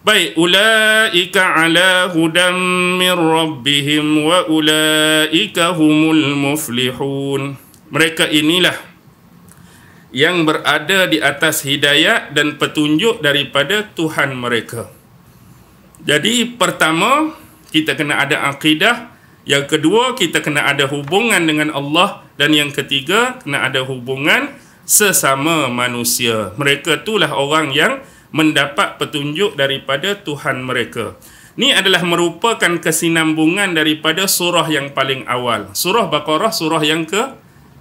Baik, ulaika ala hudam min rabbihim wa ulaika humul muflihun. Mereka inilah yang berada di atas hidayah dan petunjuk daripada Tuhan mereka. Jadi pertama, kita kena ada akidah. Yang kedua, kita kena ada hubungan dengan Allah. Dan yang ketiga, kena ada hubungan sesama manusia. Mereka itulah orang yang mendapat petunjuk daripada Tuhan mereka. Ini adalah merupakan kesinambungan daripada surah yang paling awal. Surah Baqarah surah yang ke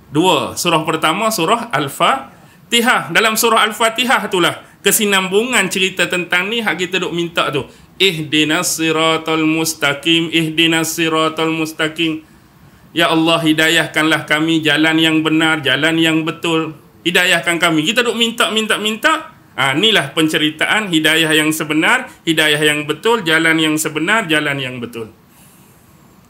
dua. Surah pertama surah Al-Fatihah. Dalam surah Al-Fatihah itulah kesinambungan cerita tentang ni hak kita duk minta tu. Eh siratal mustaqim, ihdinas siratal mustaqim. Ya Allah hidayahkanlah kami jalan yang benar, jalan yang betul. Hidayahkan kami. Kita duk minta minta minta Ha, inilah penceritaan hidayah yang sebenar, hidayah yang betul, jalan yang sebenar, jalan yang betul.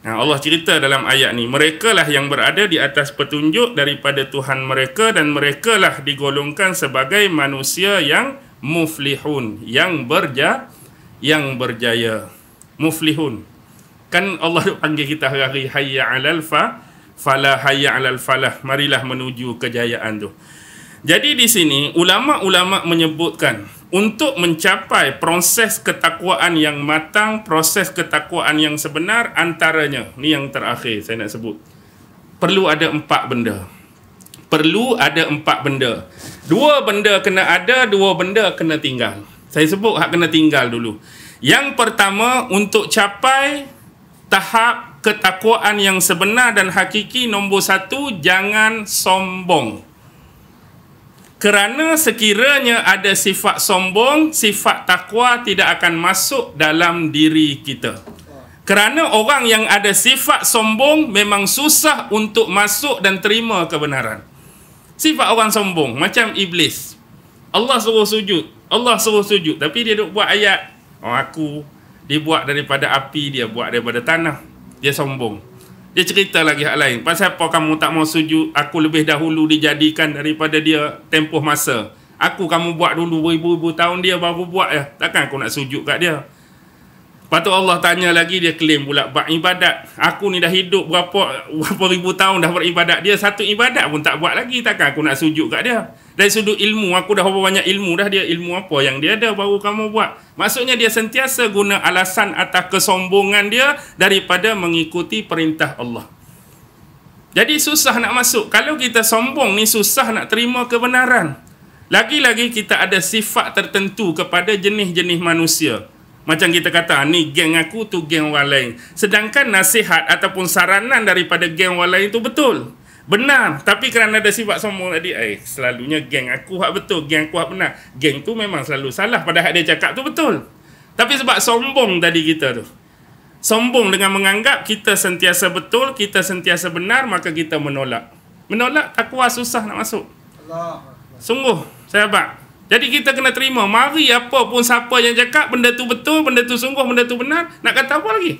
Ha, Allah cerita dalam ayat ni, merekalah yang berada di atas petunjuk daripada Tuhan mereka dan mereka lah digolongkan sebagai manusia yang muflihun, yang berja yang berjaya. Muflihun. Kan Allah panggil kita hari-hari hayya 'alal fa falah hayya 'alal falah. Marilah menuju kejayaan tu. Jadi di sini ulama-ulama menyebutkan untuk mencapai proses ketakwaan yang matang, proses ketakwaan yang sebenar antaranya, ni yang terakhir saya nak sebut. Perlu ada empat benda. Perlu ada empat benda. Dua benda kena ada, dua benda kena tinggal. Saya sebut hak kena tinggal dulu. Yang pertama untuk capai tahap ketakwaan yang sebenar dan hakiki nombor satu jangan sombong kerana sekiranya ada sifat sombong, sifat takwa tidak akan masuk dalam diri kita. Kerana orang yang ada sifat sombong memang susah untuk masuk dan terima kebenaran. Sifat orang sombong macam iblis. Allah suruh sujud, Allah suruh sujud tapi dia duk buat ayat, oh aku dibuat daripada api, dia buat daripada tanah. Dia sombong. Dia cerita lagi hal lain. Pasal apa kamu tak mau sujud, aku lebih dahulu dijadikan daripada dia tempoh masa. Aku kamu buat dulu beribu-ibu tahun dia baru buat ya. Takkan aku nak sujud kat dia. Lepas tu Allah tanya lagi, dia claim pula bak ibadat. Aku ni dah hidup berapa, berapa ribu tahun dah beribadat. Dia satu ibadat pun tak buat lagi. Takkan aku nak sujud kat dia dari sudut ilmu aku dah berapa banyak ilmu dah dia ilmu apa yang dia ada baru kamu buat maksudnya dia sentiasa guna alasan atas kesombongan dia daripada mengikuti perintah Allah jadi susah nak masuk kalau kita sombong ni susah nak terima kebenaran lagi-lagi kita ada sifat tertentu kepada jenis-jenis manusia macam kita kata ah, ni geng aku tu geng orang lain sedangkan nasihat ataupun saranan daripada geng orang lain tu betul Benar, tapi kerana ada sifat sombong tadi, eh, selalunya geng aku hak betul, geng aku hak benar. Geng tu memang selalu salah pada hak dia cakap tu betul. Tapi sebab sombong tadi kita tu. Sombong dengan menganggap kita sentiasa betul, kita sentiasa benar, maka kita menolak. Menolak takwa susah nak masuk. Sungguh, saya abang. Jadi kita kena terima, mari apa pun siapa yang cakap, benda tu betul, benda tu sungguh, benda tu benar, nak kata apa lagi?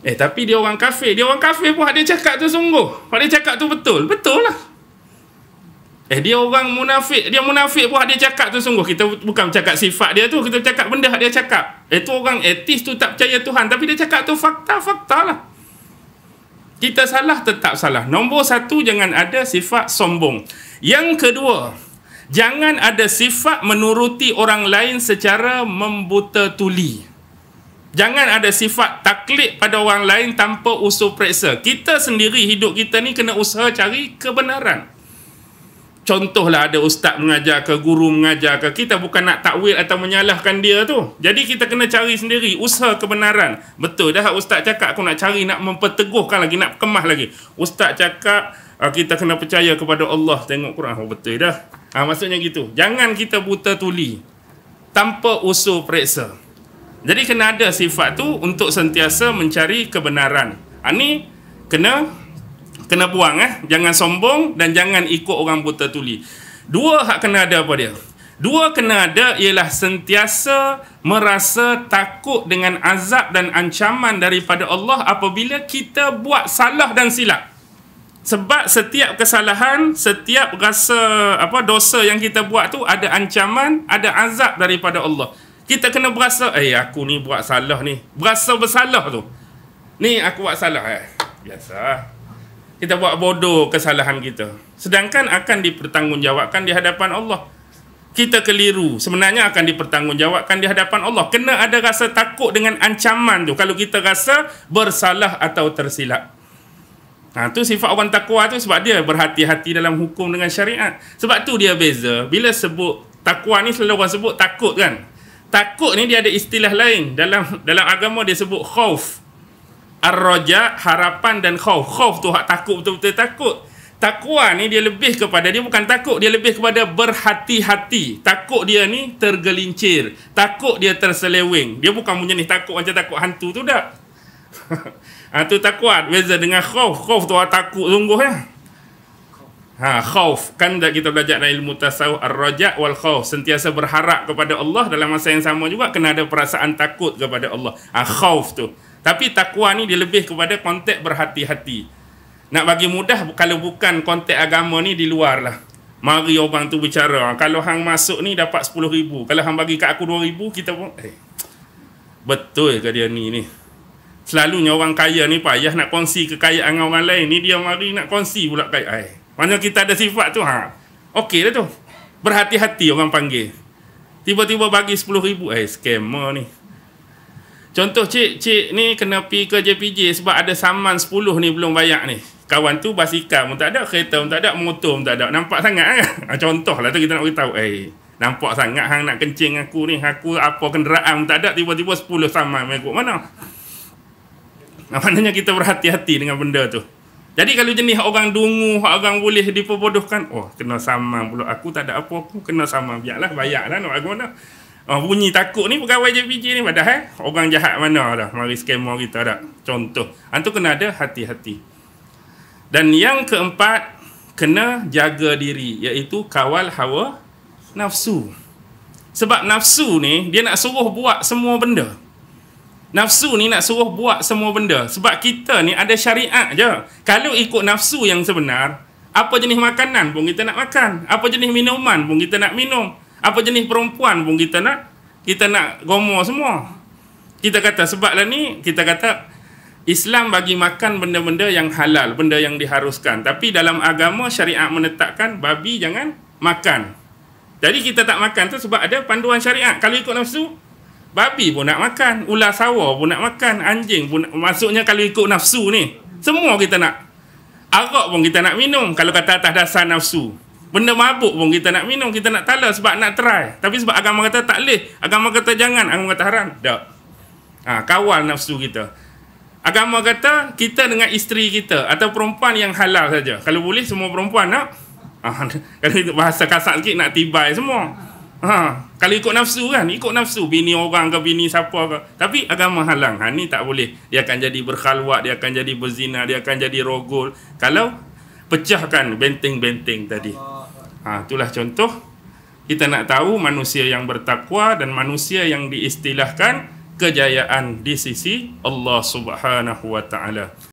Eh tapi dia orang kafir Dia orang kafir pun ada cakap tu sungguh Ada cakap tu betul Betul lah Eh dia orang munafik Dia munafik pun ada cakap tu sungguh Kita bukan cakap sifat dia tu Kita cakap benda dia cakap Eh tu orang etis tu tak percaya Tuhan Tapi dia cakap tu fakta-fakta lah Kita salah tetap salah Nombor satu jangan ada sifat sombong Yang kedua Jangan ada sifat menuruti orang lain secara membuta tuli. Jangan ada sifat taklid pada orang lain tanpa usul periksa. Kita sendiri hidup kita ni kena usaha cari kebenaran. Contohlah ada ustaz mengajar ke guru mengajar ke kita bukan nak takwil atau menyalahkan dia tu. Jadi kita kena cari sendiri usaha kebenaran. Betul dah ustaz cakap aku nak cari nak memperteguhkan lagi nak kemah lagi. Ustaz cakap ah, kita kena percaya kepada Allah tengok Quran. Oh, betul dah. Ha, maksudnya gitu. Jangan kita buta tuli tanpa usul periksa. Jadi kena ada sifat tu untuk sentiasa mencari kebenaran. Ini ha, kena kena buang eh. Jangan sombong dan jangan ikut orang buta tuli. Dua hak kena ada apa dia? Dua kena ada ialah sentiasa merasa takut dengan azab dan ancaman daripada Allah apabila kita buat salah dan silap. Sebab setiap kesalahan, setiap rasa apa dosa yang kita buat tu ada ancaman, ada azab daripada Allah kita kena berasa eh aku ni buat salah ni berasa bersalah tu ni aku buat salah eh biasa kita buat bodoh kesalahan kita sedangkan akan dipertanggungjawabkan di hadapan Allah kita keliru sebenarnya akan dipertanggungjawabkan di hadapan Allah kena ada rasa takut dengan ancaman tu kalau kita rasa bersalah atau tersilap Ha, tu sifat orang takwa tu sebab dia berhati-hati dalam hukum dengan syariat. Sebab tu dia beza. Bila sebut takwa ni selalu orang sebut takut kan takut ni dia ada istilah lain dalam dalam agama dia sebut khauf ar-raja harapan dan khauf khauf tu hak takut betul-betul takut takwa ni dia lebih kepada dia bukan takut dia lebih kepada berhati-hati takut dia ni tergelincir takut dia terseleweng dia bukan punya ni takut macam takut hantu tu tak ha, tu takwa beza dengan khauf khauf tu hak takut sungguh ya ha, khauf. Kan kita belajar dalam ilmu tasawuf ar-rajak wal khauf. Sentiasa berharap kepada Allah dalam masa yang sama juga kena ada perasaan takut kepada Allah. Ha, khauf tu. Tapi takwa ni lebih kepada konteks berhati-hati. Nak bagi mudah kalau bukan konteks agama ni di luar lah. Mari orang tu bicara. Ha, kalau hang masuk ni dapat sepuluh ribu. Kalau hang bagi kat aku dua ribu, kita pun... Eh, betul ke dia ni ni? Selalunya orang kaya ni payah nak kongsi kekayaan dengan orang lain. Ni dia mari nak kongsi pula kaya. Eh, mana kita ada sifat tu ha. Okey dah tu. Berhati-hati orang panggil. Tiba-tiba bagi sepuluh ribu Eh scammer ni Contoh cik Cik ni kena pergi ke JPJ Sebab ada saman sepuluh ni belum bayar ni Kawan tu basikal pun tak ada Kereta pun tak ada Motor pun tak ada Nampak sangat kan Contoh lah tu kita nak beritahu Eh Nampak sangat hang nak kencing aku ni Aku apa kenderaan pun tak ada Tiba-tiba 10 saman Mereka mana Maknanya kita berhati-hati dengan benda tu jadi kalau jenis orang dungu, orang boleh diperbodohkan, oh kena sama pula aku tak ada apa pun kena sama. Biarlah bayarlah nak aku nak. Oh, bunyi takut ni pegawai JPJ ni padahal eh? orang jahat mana dah mari skema kita dah. Contoh. Antu kena ada hati-hati. Dan yang keempat kena jaga diri iaitu kawal hawa nafsu. Sebab nafsu ni dia nak suruh buat semua benda. Nafsu ni nak suruh buat semua benda Sebab kita ni ada syariat je Kalau ikut nafsu yang sebenar Apa jenis makanan pun kita nak makan Apa jenis minuman pun kita nak minum Apa jenis perempuan pun kita nak Kita nak gomo semua Kita kata sebablah ni Kita kata Islam bagi makan benda-benda yang halal Benda yang diharuskan Tapi dalam agama syariat menetapkan Babi jangan makan Jadi kita tak makan tu sebab ada panduan syariat Kalau ikut nafsu babi pun nak makan, ular sawa pun nak makan, anjing pun nak, maksudnya kalau ikut nafsu ni, semua kita nak. Arak pun kita nak minum kalau kata atas dasar nafsu. Benda mabuk pun kita nak minum, kita nak tala sebab nak try. Tapi sebab agama kata tak boleh, agama kata jangan, agama kata haram. Tak. Ha, kawal nafsu kita. Agama kata kita dengan isteri kita atau perempuan yang halal saja. Kalau boleh semua perempuan nak. Ha, kalau bahasa kasar sikit nak tiba semua. Ha, kalau ikut nafsu kan, ikut nafsu bini orang ke bini siapa ke. Tapi agama halang. Ha ni tak boleh. Dia akan jadi berkhalwat, dia akan jadi berzina, dia akan jadi rogol. Kalau pecahkan benteng-benteng tadi. Ha itulah contoh. Kita nak tahu manusia yang bertakwa dan manusia yang diistilahkan kejayaan di sisi Allah Subhanahu wa taala.